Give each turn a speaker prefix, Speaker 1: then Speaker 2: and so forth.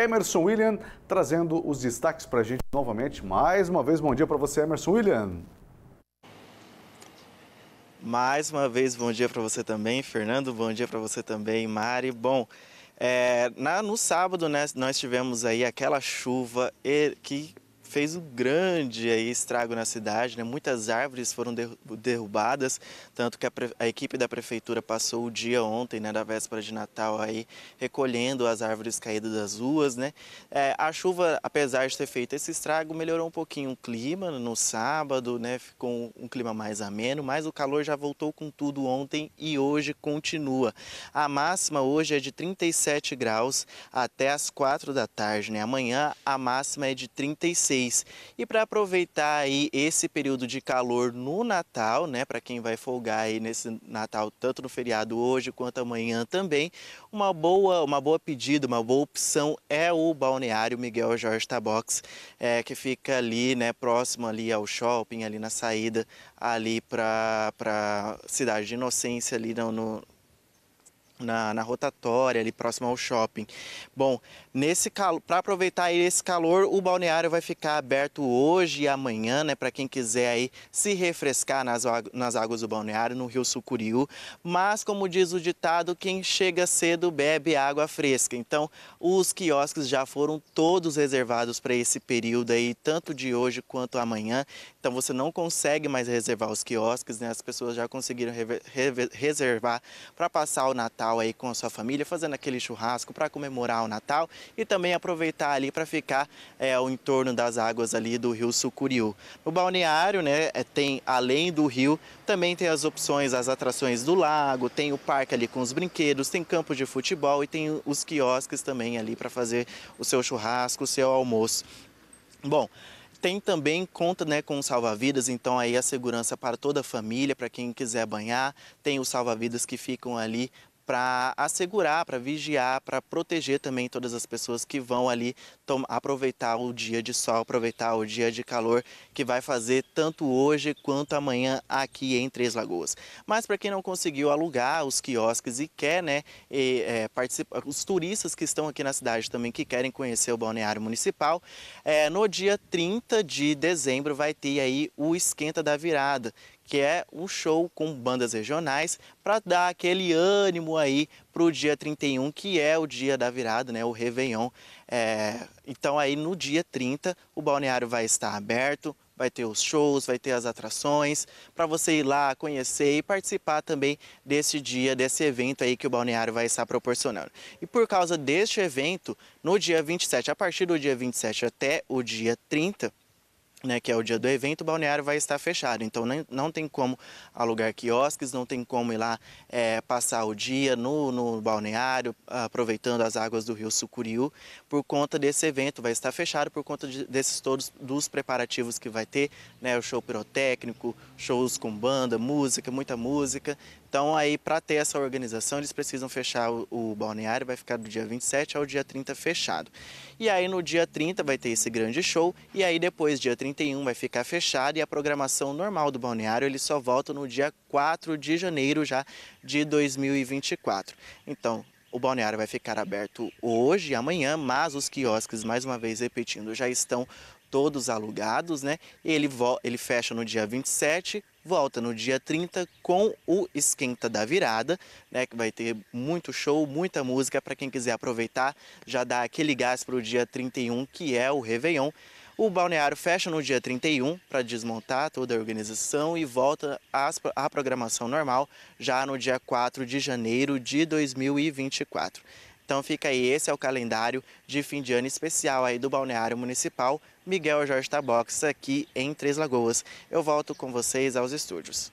Speaker 1: Emerson William, trazendo os destaques para a gente novamente. Mais uma vez, bom dia para você, Emerson William. Mais uma vez, bom dia para você também, Fernando. Bom dia para você também, Mari. Bom, é, na, no sábado né, nós tivemos aí aquela chuva que fez um grande aí, eh, estrago na cidade, né? muitas árvores foram derrubadas, tanto que a, a, equipe da prefeitura passou o dia ontem, né, da véspera de Natal, aí, recolhendo as árvores caídas das ruas. Né? É, a chuva, apesar de ter feito esse estrago, melhorou um pouquinho o clima no sábado, né? ficou um, clima mais ameno, mas o calor já voltou com tudo ontem e hoje continua. A máxima hoje é de 37 graus até as 4 da tarde, né? amanhã a máxima é de 36 vocês. E para aproveitar aí esse período de calor no Natal, né, para quem vai folgar aí nesse Natal, tanto no feriado hoje quanto amanhã também, uma boa, uma boa pedida, uma boa opção é o balneário Miguel Jorge Tabox, é, que fica ali, né, próximo ali ao shopping, ali na saída ali para a cidade de Inocência ali no, no na, na, rotatória, ali próximo ao shopping. Bom, nesse calor, para aproveitar esse calor, o balneário vai ficar aberto hoje e amanhã, né, para quem quiser aí se refrescar nas, nas águas do balneário, no Rio Sucuriú. Mas, como diz o ditado, quem chega cedo bebe água fresca. Então, os quiosques já foram todos reservados para esse período aí, tanto de hoje quanto amanhã. Então, você não consegue mais reservar os quiosques, né? As pessoas já conseguiram reservar para passar o Natal Natal aí com a sua família, fazendo aquele churrasco para comemorar o Natal e também aproveitar ali para ficar é, ao entorno das águas ali do Rio Sucuriú. No balneário, né, é, tem além do rio, também tem as opções, as atrações do lago, tem o parque ali com os brinquedos, tem campo de futebol e tem os quiosques também ali para fazer o seu churrasco, o seu almoço. Bom, tem também conta né, com salva-vidas, então aí a segurança para toda a família, para quem quiser banhar, tem os salva-vidas que ficam ali para assegurar, para vigiar, para proteger também todas as pessoas que vão ali aproveitar o dia de sol, aproveitar o dia de calor que vai fazer tanto hoje quanto amanhã aqui em Três Lagoas. Mas para quem não conseguiu alugar os quiosques e quer, né, e, é, participar, os turistas que estão aqui na cidade também que querem conhecer o balneário municipal, é, no dia 30 de dezembro vai ter aí o esquenta da virada, que é o show com bandas regionais, para dar aquele ânimo aí para o dia 31, que é o dia da virada, né, o Réveillon. É, então aí no dia 30 o balneário vai estar aberto, vai ter os shows, vai ter as atrações, para você ir lá conhecer e participar também desse dia, desse evento aí que o balneário vai estar proporcionando. E por causa deste evento, no dia 27, a partir do dia 27 até o dia 30, né, que é o dia do evento, o balneário vai estar fechado. Então não, não tem como alugar quiosques, não tem como ir lá é, passar o dia no, no, balneário, aproveitando as águas do rio Sucuriú, por conta desse evento. Vai estar fechado por conta de, desses todos dos preparativos que vai ter, né, o show pirotécnico, shows com banda, música, muita música. Então, aí, para ter essa organização, eles precisam fechar o, o, balneário, vai ficar do dia 27 ao dia 30 fechado. E aí, no dia 30, vai ter esse grande show, e aí, depois, dia 31, vai ficar fechado, e a programação normal do balneário, ele só volta no dia 4 de janeiro já de 2024. Então, o balneário vai ficar aberto hoje e amanhã, mas os quiosques, mais uma vez repetindo, já estão todos alugados, né? Ele, ele fecha no dia 27, volta no dia 30 com o Esquenta da Virada, né, que vai ter muito show, muita música para quem quiser aproveitar, já dá aquele gás para o dia 31, que é o Réveillon. O balneário fecha no dia 31 para desmontar toda a organização e volta à programação normal já no dia 4 de janeiro de 2024. Então fica aí, esse é o calendário de fim de ano especial aí do Balneário Municipal Miguel Jorge Tabox aqui em Três Lagoas. Eu volto com vocês aos estúdios.